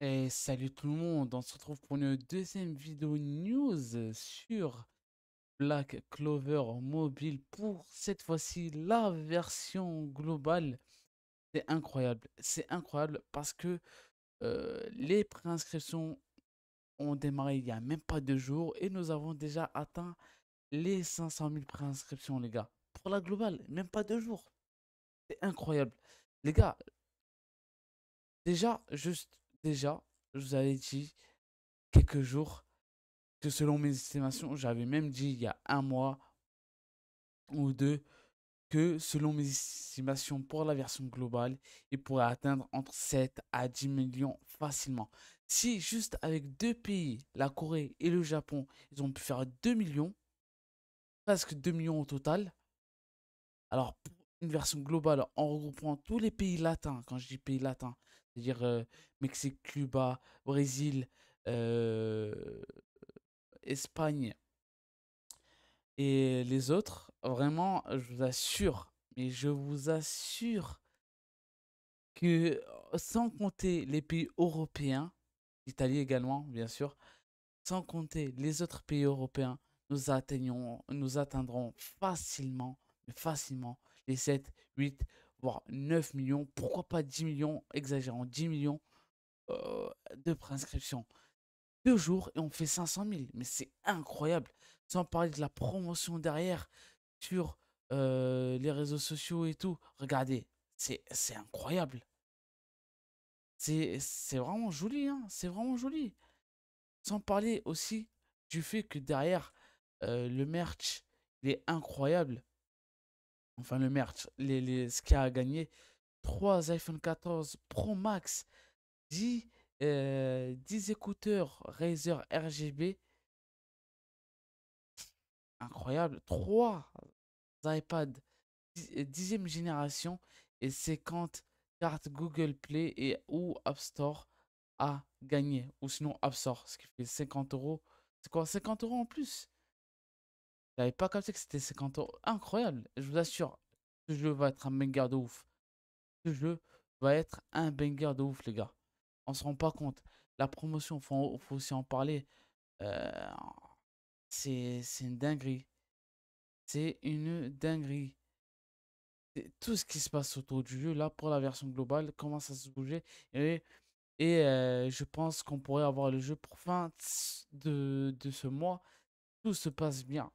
Et salut tout le monde, on se retrouve pour une deuxième vidéo news sur Black Clover Mobile pour cette fois-ci la version globale. C'est incroyable, c'est incroyable parce que euh, les préinscriptions ont démarré il n'y a même pas deux jours et nous avons déjà atteint les 500 000 préinscriptions les gars. Pour la globale, même pas deux jours. C'est incroyable. Les gars, déjà juste déjà, je vous avais dit quelques jours que selon mes estimations, j'avais même dit il y a un mois ou deux que selon mes estimations pour la version globale, il pourrait atteindre entre 7 à 10 millions facilement. Si juste avec deux pays, la Corée et le Japon, ils ont pu faire 2 millions, presque 2 millions au total, alors pour une version globale en regroupant tous les pays latins, quand je dis pays latins, dire euh, Mexique, Cuba, Brésil, euh, Espagne et les autres, vraiment, je vous assure, mais je vous assure que oh, sans compter les pays européens, l'Italie également, bien sûr, sans compter les autres pays européens, nous, atteignons, nous atteindrons facilement, facilement les 7, 8, voire 9 millions, pourquoi pas 10 millions, exagérant 10 millions euh, de préinscriptions. Deux jours et on fait 500 000, mais c'est incroyable. Sans parler de la promotion derrière sur euh, les réseaux sociaux et tout. Regardez, c'est incroyable. C'est vraiment joli, hein c'est vraiment joli. Sans parler aussi du fait que derrière, euh, le merch, il est incroyable enfin le merch, les, les, ce qu'il a gagné, 3 iPhone 14 Pro Max, 10, 10 euh, écouteurs Razer RGB, incroyable, 3 iPad 10e génération et 50 cartes Google Play et ou App Store à gagner, ou sinon App Store, ce qui fait 50 euros. C'est quoi 50 euros en plus j'avais pas comme ça que c'était 50 euros. Incroyable. Je vous assure, ce jeu va être un banger de ouf. Ce jeu va être un banger de ouf, les gars. On se rend pas compte. La promotion, faut, faut aussi en parler. Euh, c'est une dinguerie. C'est une dinguerie. Tout ce qui se passe autour du jeu, là, pour la version globale, commence à se bouger. Et, euh, je pense qu'on pourrait avoir le jeu pour fin de ce mois. Tout se passe bien.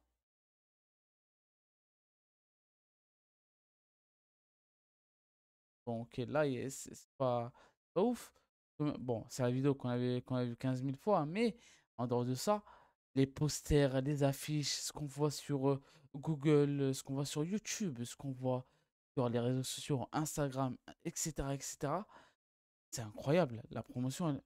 Bon, ok, là, c'est pas, ouf. Bon, c'est la vidéo qu'on avait, qu'on a vu 15 000 fois, mais en dehors de ça, les posters, les affiches, ce qu'on voit sur euh, Google, ce qu'on voit sur YouTube, ce qu'on voit sur les réseaux sociaux, Instagram, etc., etc., c'est incroyable. La promotion,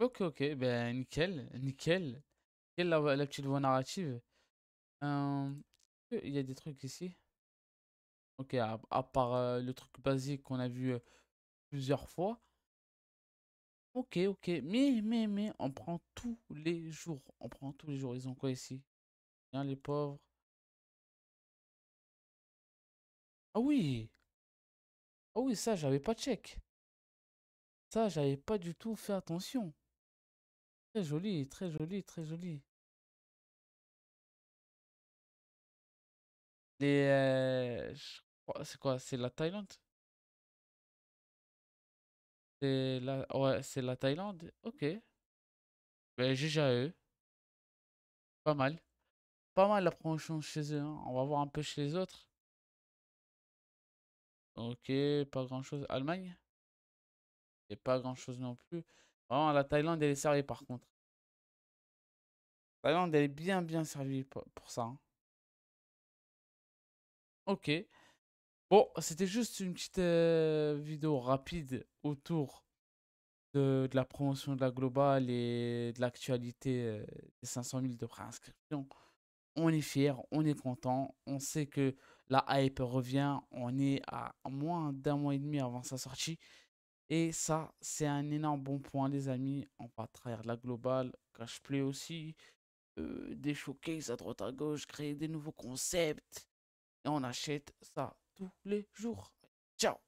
Ok, ok, ben nickel, nickel. Quelle la, la petite voix narrative. Euh, il y a des trucs ici. Ok, à, part euh, le truc basique qu'on a vu euh, plusieurs fois. Ok, ok, mais, mais, mais, on prend tous les jours. On prend tous les jours. Ils ont quoi ici les pauvres. Ah oui Ah oui, ça, j'avais pas check. Ça, j'avais pas du tout fait attention. Très joli, très joli, très joli. Les, euh, c'est quoi? C'est la Thaïlande? C'est la, ouais, c'est la Thaïlande. Ok. Ben, à eux. Pas mal. Pas mal la promotion chez eux. Hein. On va voir un peu chez les autres. Ok, pas grand-chose. Allemagne? Et pas grand-chose non plus la Thaïlande, elle est servie par contre. La Thaïlande, elle est bien, bien servie pour, ça. Hein. Ok. Bon, c'était juste une petite euh, vidéo rapide autour de, la promotion de la globale et de l'actualité euh, des 500 000 de préinscription. On est fier, on est content, on sait que la hype revient, on est à moins d'un mois et demi avant sa sortie. Et ça, c'est un énorme bon point, les amis. On va trahir la globale, cash play aussi, des showcases à droite à gauche, créer des nouveaux concepts. Et on achète ça tous les jours. Ciao